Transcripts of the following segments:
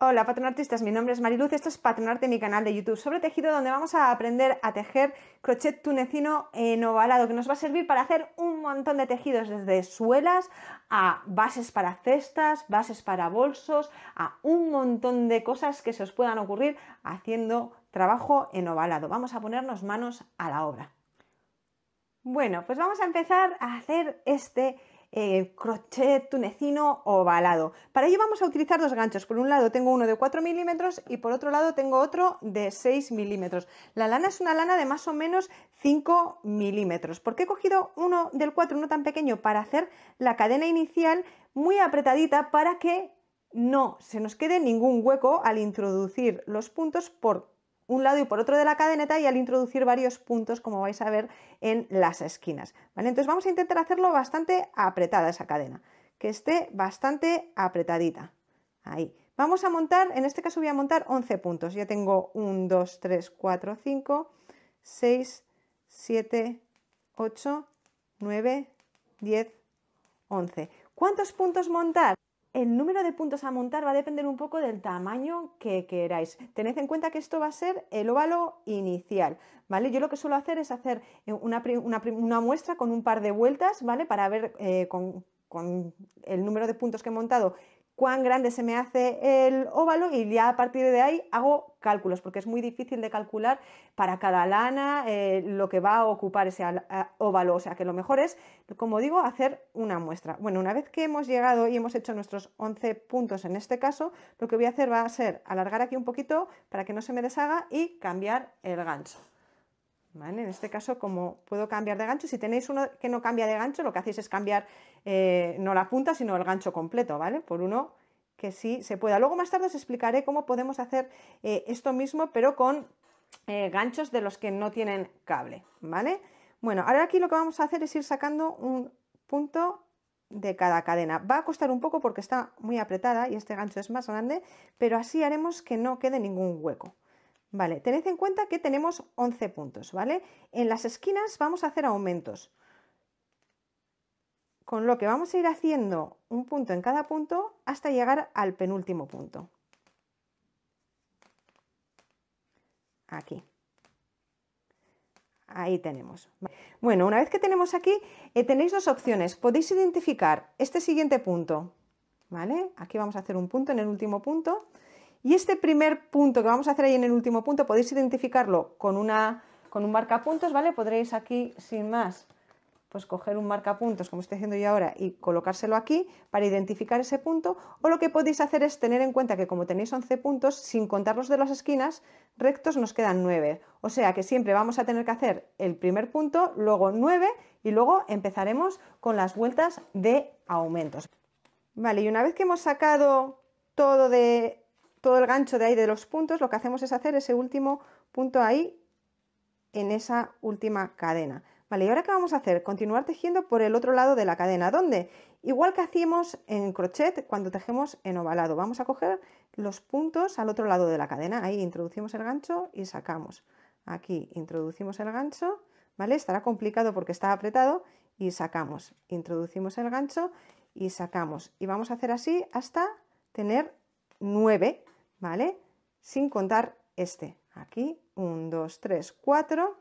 Hola patronartistas, mi nombre es Mariluz, esto es Patronarte, mi canal de YouTube sobre tejido donde vamos a aprender a tejer crochet tunecino en ovalado que nos va a servir para hacer un montón de tejidos desde suelas a bases para cestas, bases para bolsos, a un montón de cosas que se os puedan ocurrir haciendo trabajo en ovalado. Vamos a ponernos manos a la obra. Bueno, pues vamos a empezar a hacer este eh, crochet tunecino ovalado. Para ello vamos a utilizar dos ganchos. Por un lado tengo uno de 4 milímetros y por otro lado tengo otro de 6 milímetros. La lana es una lana de más o menos 5 milímetros. ¿Por qué he cogido uno del 4, uno tan pequeño? Para hacer la cadena inicial muy apretadita para que no se nos quede ningún hueco al introducir los puntos por un lado y por otro de la cadeneta y al introducir varios puntos, como vais a ver, en las esquinas. ¿vale? Entonces vamos a intentar hacerlo bastante apretada esa cadena, que esté bastante apretadita. Ahí. Vamos a montar, en este caso voy a montar 11 puntos. Ya tengo 1, 2, 3, 4, 5, 6, 7, 8, 9, 10, 11. ¿Cuántos puntos montar? el número de puntos a montar va a depender un poco del tamaño que queráis. Tened en cuenta que esto va a ser el óvalo inicial, ¿vale? Yo lo que suelo hacer es hacer eh, una, muestra con un par de vueltas, ¿vale? Para ver eh, con el número de puntos que he montado cuán grande se me hace el óvalo y ya a partir de ahí hago cálculos, porque es muy difícil de calcular para cada lana eh, lo que va a ocupar ese óvalo, o sea que lo mejor es, como digo, hacer una muestra. Bueno, una vez que hemos llegado y hemos hecho nuestros 11 puntos en este caso, lo que voy a hacer va a ser alargar aquí un poquito para que no se me deshaga y cambiar el gancho. En este caso, como puedo cambiar de gancho, si tenéis uno que no cambia de gancho, lo que hacéis es cambiar eh, no la punta, sino el gancho completo, ¿vale? Por uno que sí se pueda. Luego más tarde os explicaré cómo podemos hacer eh, esto mismo, pero con eh, ganchos de los que no tienen cable, ¿vale? Bueno, ahora aquí lo que vamos a hacer es ir sacando un punto de cada cadena. Va a costar un poco porque está muy apretada y este gancho es más grande, pero así haremos que no quede ningún hueco. Vale, tened en cuenta que tenemos 11 puntos, ¿vale? En las esquinas vamos a hacer aumentos. Con lo que vamos a ir haciendo un punto en cada punto hasta llegar al penúltimo punto. Aquí. Ahí tenemos. Bueno, una vez que tenemos aquí, eh, tenéis dos opciones. Podéis identificar este siguiente punto, ¿vale? Aquí vamos a hacer un punto en el último punto. Y este primer punto que vamos a hacer ahí en el último punto, podéis identificarlo con, una, con un marcapuntos, ¿vale? Podréis aquí, sin más, pues coger un puntos como estoy haciendo yo ahora, y colocárselo aquí para identificar ese punto. O lo que podéis hacer es tener en cuenta que como tenéis 11 puntos, sin contarlos de las esquinas, rectos nos quedan 9. O sea que siempre vamos a tener que hacer el primer punto, luego 9 y luego empezaremos con las vueltas de aumentos. Vale, y una vez que hemos sacado todo de todo el gancho de ahí de los puntos, lo que hacemos es hacer ese último punto ahí en esa última cadena. Vale, ¿y ahora qué vamos a hacer? Continuar tejiendo por el otro lado de la cadena. ¿Dónde? Igual que hacíamos en crochet cuando tejemos en ovalado. Vamos a coger los puntos al otro lado de la cadena. Ahí introducimos el gancho y sacamos. Aquí introducimos el gancho, ¿vale? Estará complicado porque está apretado y sacamos. Introducimos el gancho y sacamos. Y vamos a hacer así hasta tener 9, ¿vale? Sin contar este. Aquí, 1, 2, 3, 4,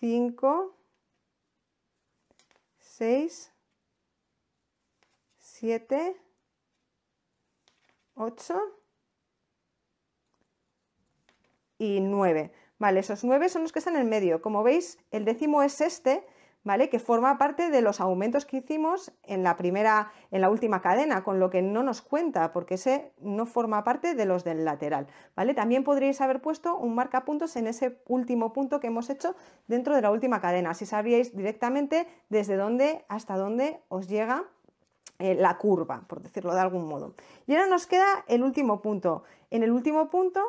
5, 6, 7, 8 y 9. Vale, esos 9 son los que están en el medio. Como veis, el décimo es este, ¿vale? Que forma parte de los aumentos que hicimos en la primera, en la última cadena, con lo que no nos cuenta, porque ese no forma parte de los del lateral, ¿vale? También podríais haber puesto un marca puntos en ese último punto que hemos hecho dentro de la última cadena, así sabríais directamente desde dónde hasta dónde os llega eh, la curva, por decirlo de algún modo. Y ahora nos queda el último punto. En el último punto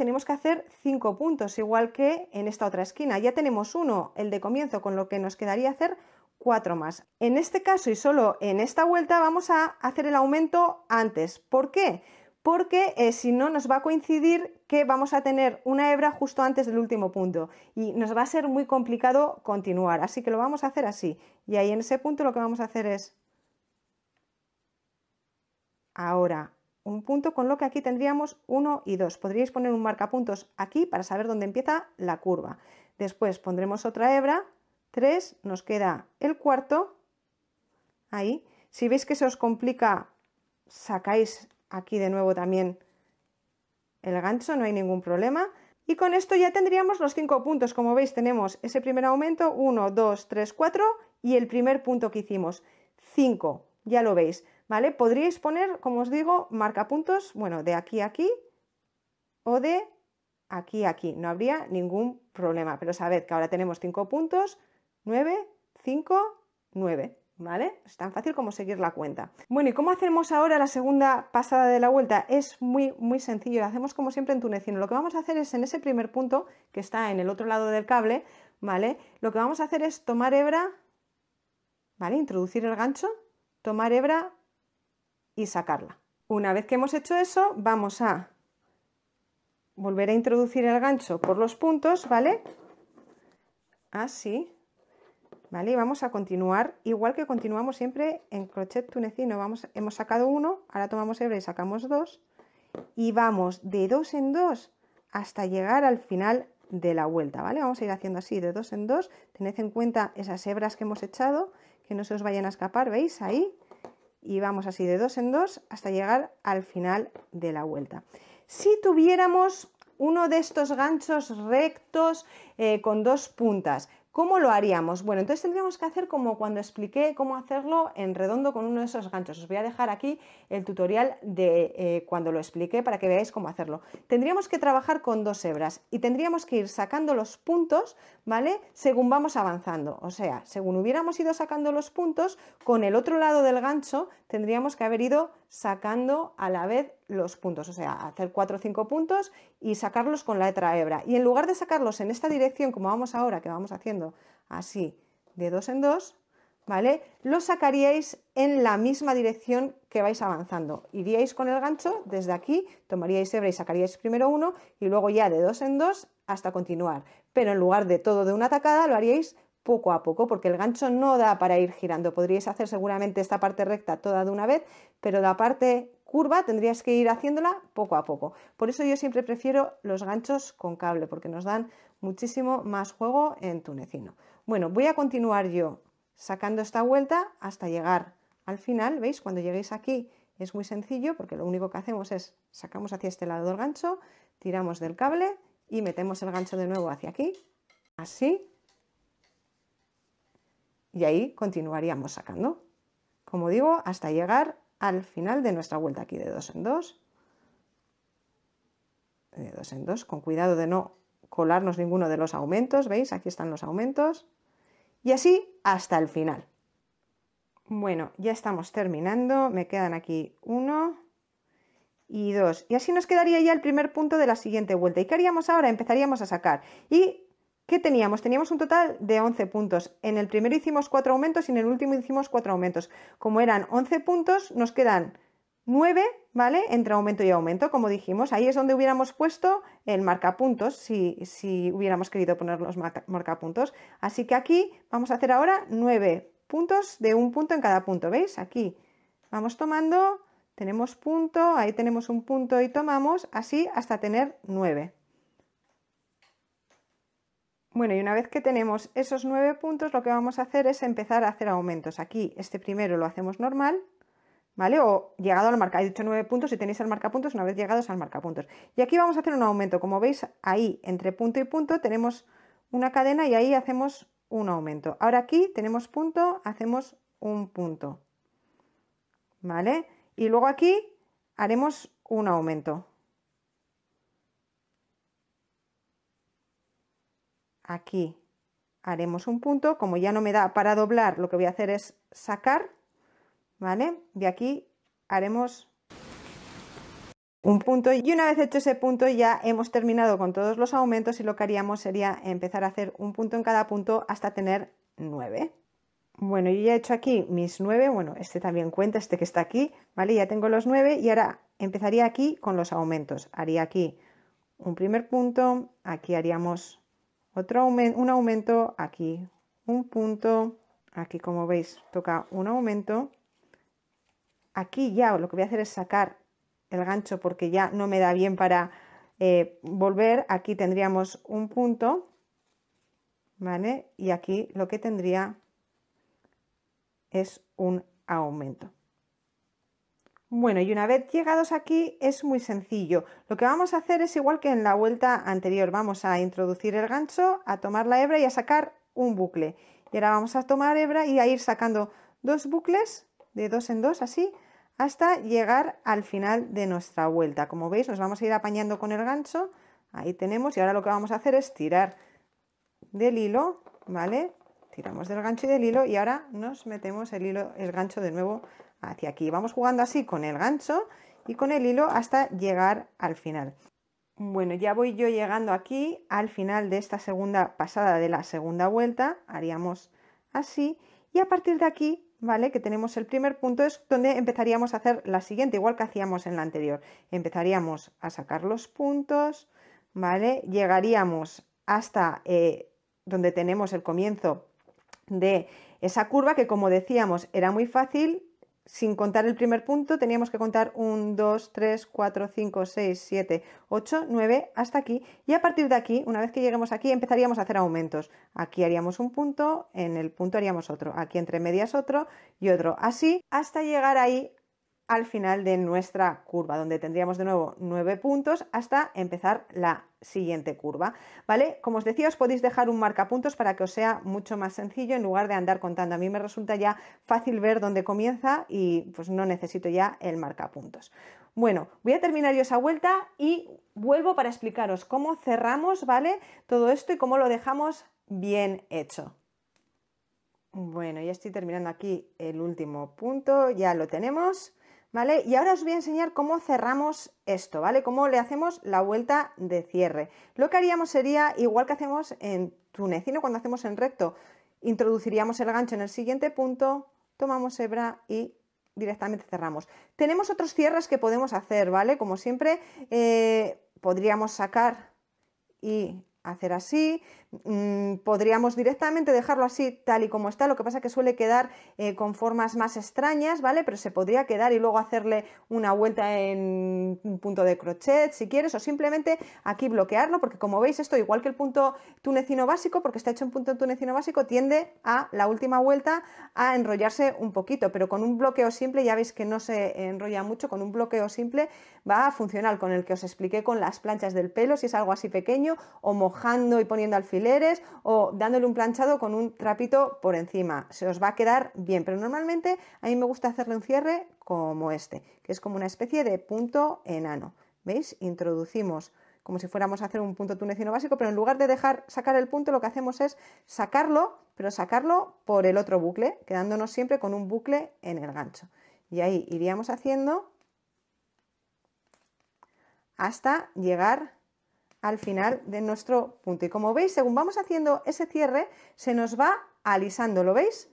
tenemos que hacer cinco puntos, igual que en esta otra esquina. Ya tenemos uno, el de comienzo, con lo que nos quedaría hacer cuatro más. En este caso y solo en esta vuelta vamos a hacer el aumento antes. ¿Por qué? Porque eh, si no nos va a coincidir que vamos a tener una hebra justo antes del último punto y nos va a ser muy complicado continuar. Así que lo vamos a hacer así. Y ahí en ese punto lo que vamos a hacer es ahora un punto, con lo que aquí tendríamos 1 y 2. Podríais poner un marcapuntos aquí para saber dónde empieza la curva. Después pondremos otra hebra, 3, nos queda el cuarto, ahí. Si veis que se os complica, sacáis aquí de nuevo también el gancho, no hay ningún problema. Y con esto ya tendríamos los cinco puntos. Como veis, tenemos ese primer aumento, 1, 2, 3, 4 y el primer punto que hicimos, 5. Ya lo veis. ¿vale? Podríais poner, como os digo, marcapuntos, bueno, de aquí a aquí o de aquí a aquí, no habría ningún problema, pero sabed que ahora tenemos 5 puntos, 9, 5, 9, ¿vale? Es tan fácil como seguir la cuenta. Bueno, ¿y cómo hacemos ahora la segunda pasada de la vuelta? Es muy, muy sencillo, lo hacemos como siempre en tunecino. Lo que vamos a hacer es en ese primer punto, que está en el otro lado del cable, ¿vale? Lo que vamos a hacer es tomar hebra, ¿vale? Introducir el gancho, tomar hebra y sacarla. Una vez que hemos hecho eso, vamos a volver a introducir el gancho por los puntos, ¿vale? Así. ¿Vale? Y vamos a continuar igual que continuamos siempre en crochet tunecino. Vamos, hemos sacado uno, ahora tomamos hebra y sacamos dos. Y vamos de dos en dos hasta llegar al final de la vuelta, ¿vale? Vamos a ir haciendo así, de dos en dos. Tened en cuenta esas hebras que hemos echado, que no se os vayan a escapar, ¿veis? Ahí y vamos así de dos en dos hasta llegar al final de la vuelta. Si tuviéramos uno de estos ganchos rectos eh, con dos puntas, ¿Cómo lo haríamos? Bueno, entonces tendríamos que hacer como cuando expliqué cómo hacerlo en redondo con uno de esos ganchos. Os voy a dejar aquí el tutorial de eh, cuando lo expliqué para que veáis cómo hacerlo. Tendríamos que trabajar con dos hebras y tendríamos que ir sacando los puntos, ¿vale? Según vamos avanzando. O sea, según hubiéramos ido sacando los puntos, con el otro lado del gancho tendríamos que haber ido sacando a la vez los puntos, o sea, hacer cuatro o cinco puntos y sacarlos con la letra hebra. Y en lugar de sacarlos en esta dirección, como vamos ahora, que vamos haciendo así de dos en dos, ¿vale? Los sacaríais en la misma dirección que vais avanzando. Iríais con el gancho desde aquí, tomaríais hebra y sacaríais primero uno y luego ya de dos en dos hasta continuar. Pero en lugar de todo de una tacada, lo haríais poco a poco, porque el gancho no da para ir girando. Podríais hacer seguramente esta parte recta toda de una vez, pero la parte curva tendrías que ir haciéndola poco a poco. Por eso yo siempre prefiero los ganchos con cable, porque nos dan muchísimo más juego en tunecino. Bueno, voy a continuar yo sacando esta vuelta hasta llegar al final. ¿Veis? Cuando lleguéis aquí es muy sencillo, porque lo único que hacemos es sacamos hacia este lado del gancho, tiramos del cable y metemos el gancho de nuevo hacia aquí, así, y ahí continuaríamos sacando. Como digo, hasta llegar al final de nuestra vuelta aquí de dos en dos. De dos en dos, con cuidado de no colarnos ninguno de los aumentos, ¿veis? Aquí están los aumentos. Y así hasta el final. Bueno, ya estamos terminando, me quedan aquí uno y dos. Y así nos quedaría ya el primer punto de la siguiente vuelta. ¿Y qué haríamos ahora? Empezaríamos a sacar. Y ¿Qué teníamos? Teníamos un total de 11 puntos. En el primero hicimos 4 aumentos y en el último hicimos 4 aumentos. Como eran 11 puntos, nos quedan 9, ¿vale? Entre aumento y aumento, como dijimos. Ahí es donde hubiéramos puesto el marcapuntos, si, si hubiéramos querido poner los marcapuntos. Así que aquí vamos a hacer ahora 9 puntos de un punto en cada punto, ¿veis? Aquí vamos tomando, tenemos punto, ahí tenemos un punto y tomamos, así hasta tener 9. Bueno, y una vez que tenemos esos nueve puntos, lo que vamos a hacer es empezar a hacer aumentos. Aquí, este primero lo hacemos normal, ¿vale? O llegado al marca, he dicho nueve puntos, y tenéis el marca puntos una vez llegados al marca puntos Y aquí vamos a hacer un aumento, como veis ahí, entre punto y punto, tenemos una cadena y ahí hacemos un aumento. Ahora aquí tenemos punto, hacemos un punto, ¿vale? Y luego aquí haremos un aumento. aquí haremos un punto, como ya no me da para doblar, lo que voy a hacer es sacar, ¿vale? De aquí haremos un punto y una vez hecho ese punto ya hemos terminado con todos los aumentos y lo que haríamos sería empezar a hacer un punto en cada punto hasta tener nueve. Bueno, yo ya he hecho aquí mis nueve, bueno, este también cuenta, este que está aquí, ¿vale? Ya tengo los nueve y ahora empezaría aquí con los aumentos. Haría aquí un primer punto, aquí haríamos otro un aumento aquí, un punto aquí, como veis, toca un aumento. Aquí ya lo que voy a hacer es sacar el gancho porque ya no me da bien para eh, volver. Aquí tendríamos un punto, ¿vale? Y aquí lo que tendría es un aumento. Bueno, y una vez llegados aquí es muy sencillo. Lo que vamos a hacer es igual que en la vuelta anterior. Vamos a introducir el gancho, a tomar la hebra y a sacar un bucle. Y ahora vamos a tomar hebra y a ir sacando dos bucles de dos en dos así hasta llegar al final de nuestra vuelta. Como veis nos vamos a ir apañando con el gancho. Ahí tenemos y ahora lo que vamos a hacer es tirar del hilo, ¿vale? Tiramos del gancho y del hilo y ahora nos metemos el hilo, el gancho de nuevo hacia aquí. Vamos jugando así con el gancho y con el hilo hasta llegar al final. Bueno, ya voy yo llegando aquí al final de esta segunda pasada de la segunda vuelta, haríamos así y a partir de aquí, ¿vale? Que tenemos el primer punto es donde empezaríamos a hacer la siguiente, igual que hacíamos en la anterior. Empezaríamos a sacar los puntos, ¿vale? Llegaríamos hasta eh, donde tenemos el comienzo de esa curva que como decíamos era muy fácil sin contar el primer punto, teníamos que contar 1, 2, 3, 4, 5, 6, 7, 8, 9, hasta aquí. Y a partir de aquí, una vez que lleguemos aquí, empezaríamos a hacer aumentos. Aquí haríamos un punto, en el punto haríamos otro, aquí entre medias otro y otro, así hasta llegar ahí al final de nuestra curva, donde tendríamos de nuevo nueve puntos hasta empezar la siguiente curva, ¿vale? Como os decía, os podéis dejar un marcapuntos para que os sea mucho más sencillo en lugar de andar contando. A mí me resulta ya fácil ver dónde comienza y pues no necesito ya el puntos Bueno, voy a terminar yo esa vuelta y vuelvo para explicaros cómo cerramos, ¿vale? Todo esto y cómo lo dejamos bien hecho. Bueno, ya estoy terminando aquí el último punto, ya lo tenemos. ¿vale? Y ahora os voy a enseñar cómo cerramos esto, ¿vale? Cómo le hacemos la vuelta de cierre. Lo que haríamos sería igual que hacemos en tunecino cuando hacemos en recto. Introduciríamos el gancho en el siguiente punto, tomamos hebra y directamente cerramos. Tenemos otros cierres que podemos hacer, ¿vale? Como siempre, eh, podríamos sacar y hacer así, mm, podríamos directamente dejarlo así tal y como está, lo que pasa que suele quedar eh, con formas más extrañas, ¿vale? Pero se podría quedar y luego hacerle una vuelta en un punto de crochet si quieres o simplemente aquí bloquearlo porque como veis esto igual que el punto tunecino básico, porque está hecho en punto tunecino básico, tiende a la última vuelta a enrollarse un poquito, pero con un bloqueo simple ya veis que no se enrolla mucho, con un bloqueo simple va a funcionar con el que os expliqué con las planchas del pelo, si es algo así pequeño o mojando y poniendo alfileres o dándole un planchado con un trapito por encima. Se os va a quedar bien, pero normalmente a mí me gusta hacerle un cierre como este, que es como una especie de punto enano. ¿Veis? Introducimos como si fuéramos a hacer un punto tunecino básico, pero en lugar de dejar sacar el punto, lo que hacemos es sacarlo, pero sacarlo por el otro bucle, quedándonos siempre con un bucle en el gancho. Y ahí iríamos haciendo hasta llegar al final de nuestro punto. Y como veis, según vamos haciendo ese cierre, se nos va alisando, ¿lo veis?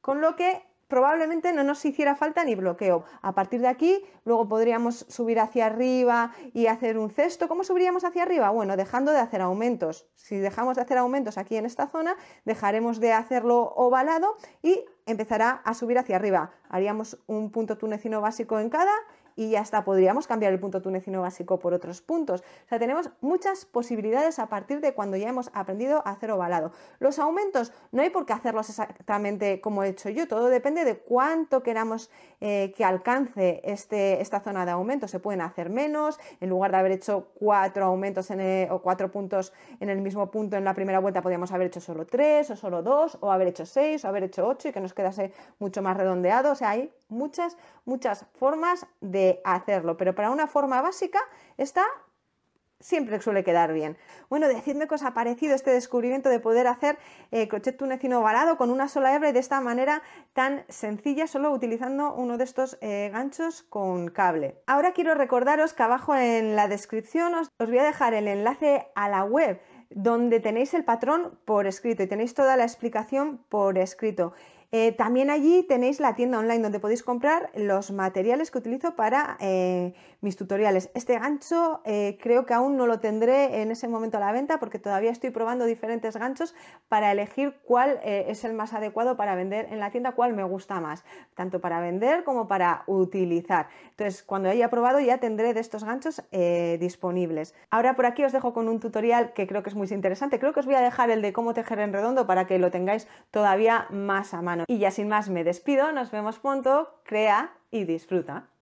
Con lo que probablemente no nos hiciera falta ni bloqueo. A partir de aquí, luego podríamos subir hacia arriba y hacer un cesto. ¿Cómo subiríamos hacia arriba? Bueno, dejando de hacer aumentos. Si dejamos de hacer aumentos aquí en esta zona, dejaremos de hacerlo ovalado y empezará a subir hacia arriba. Haríamos un punto tunecino básico en cada y ya está, podríamos cambiar el punto tunecino básico por otros puntos. O sea, tenemos muchas posibilidades a partir de cuando ya hemos aprendido a hacer ovalado. Los aumentos no hay por qué hacerlos exactamente como he hecho yo, todo depende de cuánto queramos eh, que alcance este, esta zona de aumento. Se pueden hacer menos, en lugar de haber hecho cuatro aumentos en eh, o cuatro puntos en el mismo punto en la primera vuelta, podríamos haber hecho solo tres o solo dos, o haber hecho seis, o haber hecho ocho y que nos quedase mucho más redondeado. O sea, hay muchas, muchas formas de hacerlo, pero para una forma básica está siempre suele quedar bien. Bueno, decidme que os ha parecido este descubrimiento de poder hacer eh, crochet tunecino varado con una sola hebra y de esta manera tan sencilla, solo utilizando uno de estos eh, ganchos con cable. Ahora quiero recordaros que abajo en la descripción os voy a dejar el enlace a la web donde tenéis el patrón por escrito y tenéis toda la explicación por escrito. Eh, también allí tenéis la tienda online donde podéis comprar los materiales que utilizo para eh, mis tutoriales. Este gancho eh, creo que aún no lo tendré en ese momento a la venta porque todavía estoy probando diferentes ganchos para elegir cuál es el más adecuado para vender en la tienda, cuál me gusta más, tanto para vender como para utilizar. Entonces, cuando haya probado ya tendré de estos ganchos disponibles. Ahora por aquí os dejo con un tutorial que creo que es muy interesante. Creo que os voy a dejar el de cómo tejer en redondo para que lo tengáis todavía más a mano. Y ya sin más me despido, nos vemos pronto, crea y disfruta.